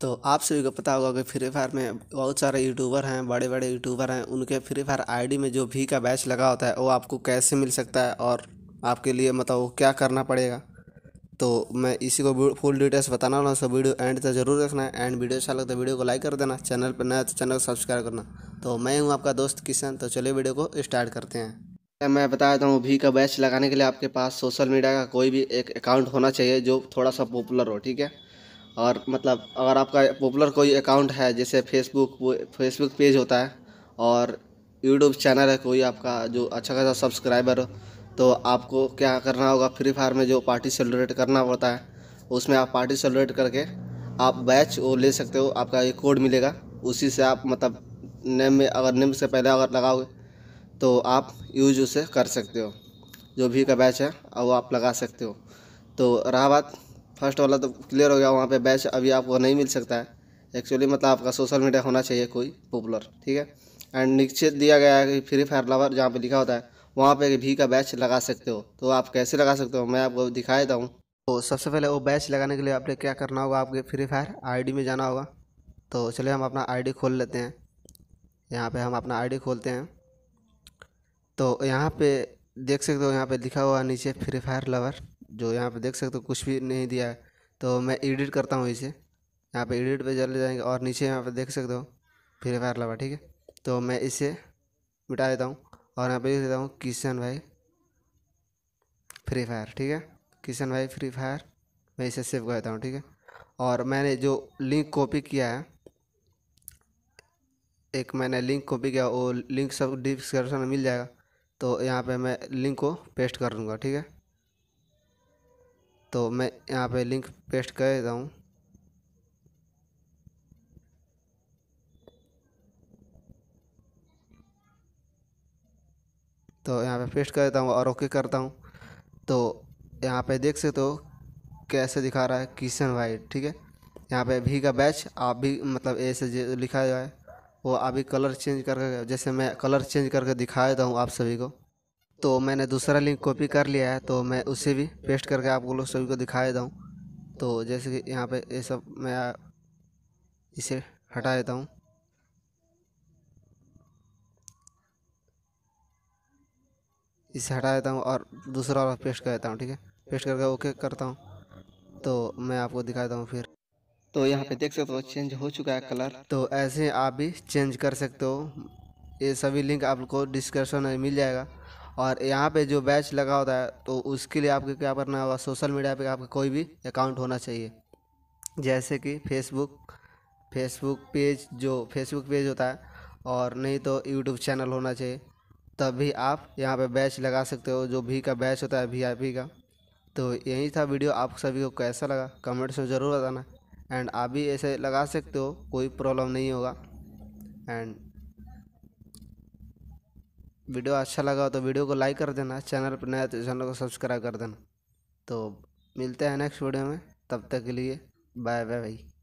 तो आप सभी को पता होगा कि फ्री फायर में बहुत सारे यूट्यूबर हैं बड़े बड़े यूट्यूबर हैं उनके फ्री फायर आईडी में जो भी का बैच लगा होता है वो आपको कैसे मिल सकता है और आपके लिए मतलब क्या करना पड़ेगा तो मैं इसी को फुल डिटेल्स बताना वाला सब वीडियो एंड तक जरूर रखना है एंड वीडियो अच्छा लगता है वीडियो को लाइक कर देना चैनल पर नया तो चैनल को सब्सक्राइब करना तो मैं हूँ आपका दोस्त किशन तो चलिए वीडियो को स्टार्ट करते हैं मैं बता देता हूँ भी का बैच लगाने के लिए आपके पास सोशल मीडिया का कोई भी एक अकाउंट होना चाहिए जो थोड़ा सा पॉपुलर हो ठीक है और मतलब अगर आपका पॉपुलर कोई अकाउंट है जैसे फेसबुक वो फेसबुक पेज होता है और यूट्यूब चैनल है कोई आपका जो अच्छा खासा सब्सक्राइबर हो तो आपको क्या करना होगा फ्री फायर में जो पार्टी सेलिब्रेट करना पड़ता है उसमें आप पार्टी सेलिब्रेट करके आप बैच वो ले सकते हो आपका एक कोड मिलेगा उसी से आप मतलब नेम में अगर नेम से पहले अगर लगाओगे तो आप यूज उसे कर सकते हो जो भी का बैच है वो आप लगा सकते हो तो रहा बात फर्स्ट वाला तो क्लियर हो गया वहाँ पे बैच अभी आपको नहीं मिल सकता है एक्चुअली मतलब आपका सोशल मीडिया होना चाहिए कोई पॉपुलर ठीक है एंड निश्चित दिया गया है कि फ्री फायर लवर जहाँ पे लिखा होता है वहाँ पे भी का बैच लगा सकते हो तो आप कैसे लगा सकते हो मैं आपको दिखा देता हूँ तो सबसे पहले वो बैच लगाने के लिए आपने क्या करना होगा आपके फ्री फायर आई में जाना होगा तो चलिए हम अपना आई खोल लेते हैं यहाँ पर हम अपना आई खोलते हैं तो यहाँ पे देख सकते हो यहाँ पे लिखा हुआ नीचे फ्री फायर लवर जो यहाँ पे देख सकते हो कुछ भी नहीं दिया है तो मैं एडिट करता हूँ इसे यहाँ पे एडिट पे चले जाएंगे और नीचे यहाँ पे देख सकते हो फ्री फायर लावा ठीक है तो मैं इसे मिटा देता हूँ और यहाँ पे लिख देता हूँ किशन भाई फ्री फायर ठीक है किशन भाई फ्री फायर मैं इसे सेव कर देता हूँ ठीक है और मैंने जो लिंक कॉपी किया है एक मैंने लिंक कॉपी किया वो लिंक सब डिस्क्रिप्शन में मिल जाएगा तो यहाँ पे मैं लिंक को पेस्ट कर दूँगा ठीक है तो मैं यहाँ पे लिंक पेस्ट कर देता हूँ तो यहाँ पे पेस्ट कर देता हूँ और ओके करता हूँ तो यहाँ पे देख सकते हो कैसे दिखा रहा है किशन भाई ठीक है यहाँ पे भी का बैच आप भी मतलब ए से जो लिखा हुआ है वो अभी कलर चेंज करके जैसे मैं कलर चेंज करके दिखा देता हूँ आप सभी को तो मैंने दूसरा लिंक कॉपी कर लिया है तो मैं उसे भी पेस्ट करके आप लोग सभी को दिखा देता हूँ तो जैसे कि यहाँ पे ये सब मैं इसे हटा देता हूँ इसे हटा देता हूँ और दूसरा वाला पेस्ट कर देता हूँ ठीक है पेस्ट करके ओके करता हूँ तो मैं आपको दिखा देता हूँ फिर तो यहाँ पे देख सकते हो चेंज हो चुका है कलर तो ऐसे आप भी चेंज कर सकते हो ये सभी लिंक आपको डिस्क्रिप्शन में मिल जाएगा और यहाँ पे जो बैच लगा होता है तो उसके लिए आपको क्या करना होगा सोशल मीडिया पे आपका कोई भी अकाउंट होना चाहिए जैसे कि फेसबुक फेसबुक पेज जो फेसबुक पेज होता है और नहीं तो यूट्यूब चैनल होना चाहिए तब भी आप यहाँ पे बैच लगा सकते हो जो भी का बैच होता है वी का तो यही था वीडियो आप सभी को कैसा लगा कमेंट्स में ज़रूर बताना एंड आप भी ऐसे लगा सकते हो कोई प्रॉब्लम नहीं होगा एंड वीडियो अच्छा लगा हो तो वीडियो को लाइक कर देना चैनल पर नया तो चैनल को सब्सक्राइब कर देना तो मिलते हैं नेक्स्ट वीडियो में तब तक के लिए बाय बाय भाई